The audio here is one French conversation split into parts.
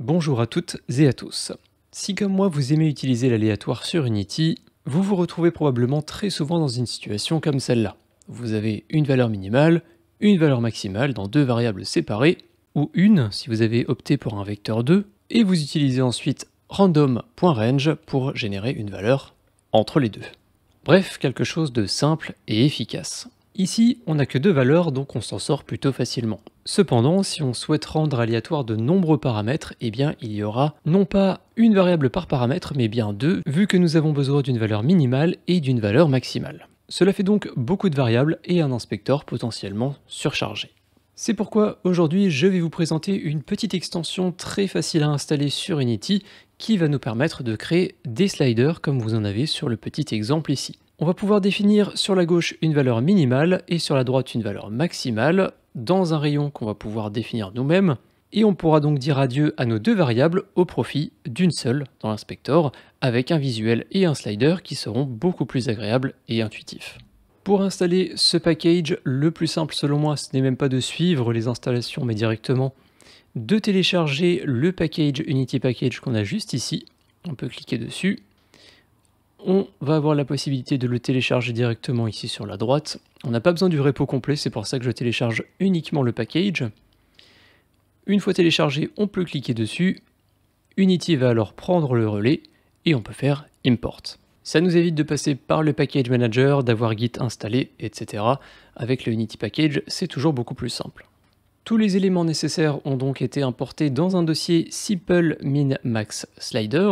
Bonjour à toutes et à tous. Si comme moi vous aimez utiliser l'aléatoire sur Unity, e vous vous retrouvez probablement très souvent dans une situation comme celle-là. Vous avez une valeur minimale, une valeur maximale dans deux variables séparées, ou une si vous avez opté pour un vecteur 2, et vous utilisez ensuite random.range pour générer une valeur entre les deux. Bref, quelque chose de simple et efficace. Ici, on n'a que deux valeurs, donc on s'en sort plutôt facilement. Cependant, si on souhaite rendre aléatoire de nombreux paramètres, eh bien il y aura non pas une variable par paramètre, mais bien deux, vu que nous avons besoin d'une valeur minimale et d'une valeur maximale. Cela fait donc beaucoup de variables et un inspecteur potentiellement surchargé. C'est pourquoi aujourd'hui je vais vous présenter une petite extension très facile à installer sur Unity qui va nous permettre de créer des sliders comme vous en avez sur le petit exemple ici. On va pouvoir définir sur la gauche une valeur minimale et sur la droite une valeur maximale dans un rayon qu'on va pouvoir définir nous-mêmes. Et on pourra donc dire adieu à nos deux variables au profit d'une seule dans l'inspector, avec un visuel et un slider qui seront beaucoup plus agréables et intuitifs. Pour installer ce package, le plus simple selon moi, ce n'est même pas de suivre les installations, mais directement de télécharger le package Unity Package qu'on a juste ici. On peut cliquer dessus on va avoir la possibilité de le télécharger directement ici sur la droite. On n'a pas besoin du repo complet, c'est pour ça que je télécharge uniquement le package. Une fois téléchargé, on peut cliquer dessus. Unity va alors prendre le relais et on peut faire import. Ça nous évite de passer par le package manager, d'avoir Git installé, etc. Avec le Unity package, c'est toujours beaucoup plus simple. Tous les éléments nécessaires ont donc été importés dans un dossier simple min max slider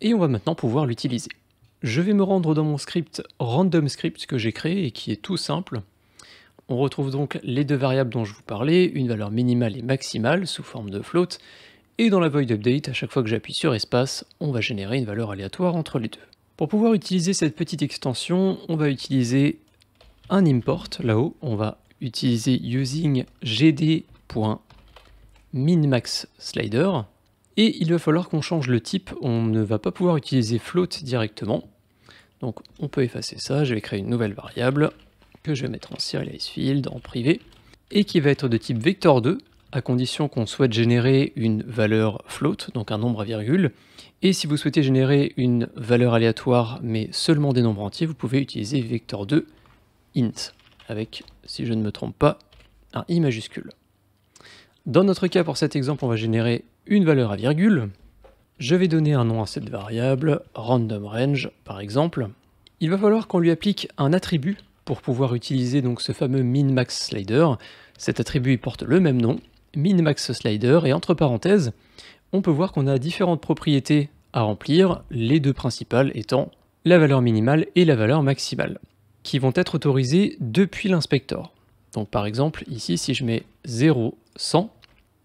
et on va maintenant pouvoir l'utiliser. Je vais me rendre dans mon script random script que j'ai créé et qui est tout simple. On retrouve donc les deux variables dont je vous parlais, une valeur minimale et maximale sous forme de float, et dans la void update, à chaque fois que j'appuie sur espace, on va générer une valeur aléatoire entre les deux. Pour pouvoir utiliser cette petite extension, on va utiliser un import là-haut, on va utiliser using gd.minmaxSlider, et il va falloir qu'on change le type, on ne va pas pouvoir utiliser float directement. Donc on peut effacer ça, je vais créer une nouvelle variable que je vais mettre en field en privé, et qui va être de type vector2, à condition qu'on souhaite générer une valeur float, donc un nombre à virgule. Et si vous souhaitez générer une valeur aléatoire, mais seulement des nombres entiers, vous pouvez utiliser vector2 int, avec, si je ne me trompe pas, un i majuscule. Dans notre cas, pour cet exemple, on va générer une valeur à virgule. Je vais donner un nom à cette variable, random range par exemple. Il va falloir qu'on lui applique un attribut pour pouvoir utiliser donc ce fameux min-max slider. Cet attribut porte le même nom, min-max slider, et entre parenthèses, on peut voir qu'on a différentes propriétés à remplir, les deux principales étant la valeur minimale et la valeur maximale, qui vont être autorisées depuis l'inspecteur. Donc par exemple, ici, si je mets 0, 100,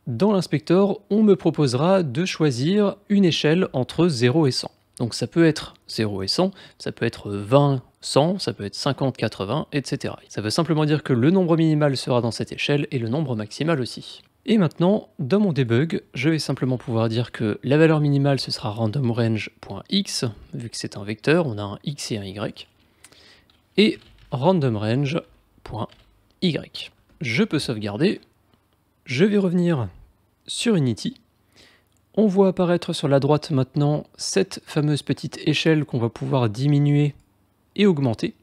dans l'inspecteur, on me proposera de choisir une échelle entre 0 et 100. Donc ça peut être 0 et 100, ça peut être 20, 100, ça peut être 50, 80, etc. Ça veut simplement dire que le nombre minimal sera dans cette échelle et le nombre maximal aussi. Et maintenant, dans mon debug, je vais simplement pouvoir dire que la valeur minimale ce sera randomRange.x, vu que c'est un vecteur, on a un x et un y, et randomRange.y. Je peux sauvegarder, je vais revenir sur Unity. On voit apparaître sur la droite maintenant cette fameuse petite échelle qu'on va pouvoir diminuer et augmenter.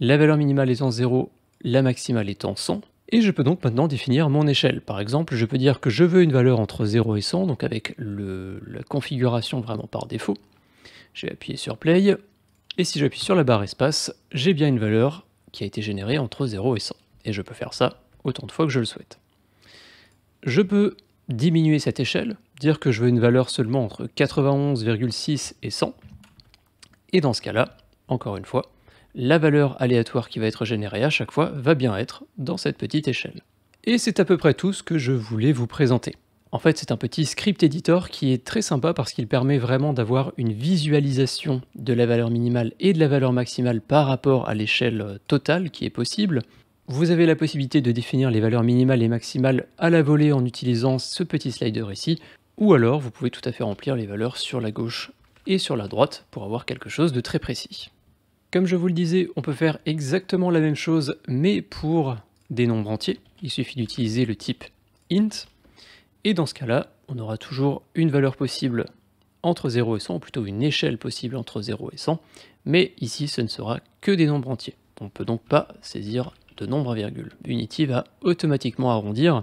La valeur minimale étant 0, la maximale étant 100. Et je peux donc maintenant définir mon échelle. Par exemple, je peux dire que je veux une valeur entre 0 et 100, donc avec le, la configuration vraiment par défaut. J'ai appuyé sur Play, et si j'appuie sur la barre espace, j'ai bien une valeur qui a été générée entre 0 et 100. Et je peux faire ça autant de fois que je le souhaite. Je peux diminuer cette échelle, dire que je veux une valeur seulement entre 91,6 et 100. Et dans ce cas-là, encore une fois, la valeur aléatoire qui va être générée à chaque fois va bien être dans cette petite échelle. Et c'est à peu près tout ce que je voulais vous présenter. En fait, c'est un petit script editor qui est très sympa parce qu'il permet vraiment d'avoir une visualisation de la valeur minimale et de la valeur maximale par rapport à l'échelle totale qui est possible. Vous avez la possibilité de définir les valeurs minimales et maximales à la volée en utilisant ce petit slider ici, ou alors vous pouvez tout à fait remplir les valeurs sur la gauche et sur la droite pour avoir quelque chose de très précis. Comme je vous le disais, on peut faire exactement la même chose, mais pour des nombres entiers. Il suffit d'utiliser le type int, et dans ce cas-là, on aura toujours une valeur possible entre 0 et 100, ou plutôt une échelle possible entre 0 et 100, mais ici ce ne sera que des nombres entiers. On ne peut donc pas saisir de nombre à virgule. Unity va automatiquement arrondir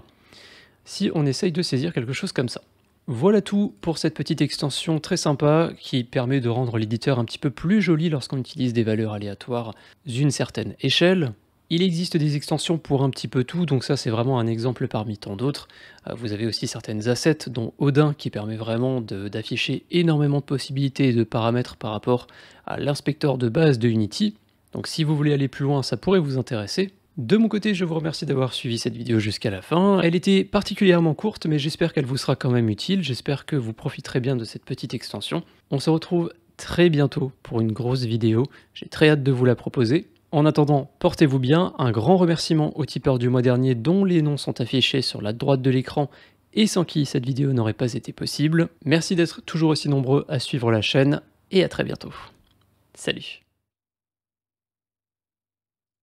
si on essaye de saisir quelque chose comme ça. Voilà tout pour cette petite extension très sympa qui permet de rendre l'éditeur un petit peu plus joli lorsqu'on utilise des valeurs aléatoires d'une certaine échelle. Il existe des extensions pour un petit peu tout, donc ça c'est vraiment un exemple parmi tant d'autres. Euh, vous avez aussi certaines assets, dont Odin, qui permet vraiment d'afficher énormément de possibilités et de paramètres par rapport à l'inspecteur de base de Unity. Donc si vous voulez aller plus loin, ça pourrait vous intéresser. De mon côté, je vous remercie d'avoir suivi cette vidéo jusqu'à la fin. Elle était particulièrement courte, mais j'espère qu'elle vous sera quand même utile. J'espère que vous profiterez bien de cette petite extension. On se retrouve très bientôt pour une grosse vidéo. J'ai très hâte de vous la proposer. En attendant, portez-vous bien. Un grand remerciement aux tipeurs du mois dernier dont les noms sont affichés sur la droite de l'écran et sans qui cette vidéo n'aurait pas été possible. Merci d'être toujours aussi nombreux à suivre la chaîne et à très bientôt. Salut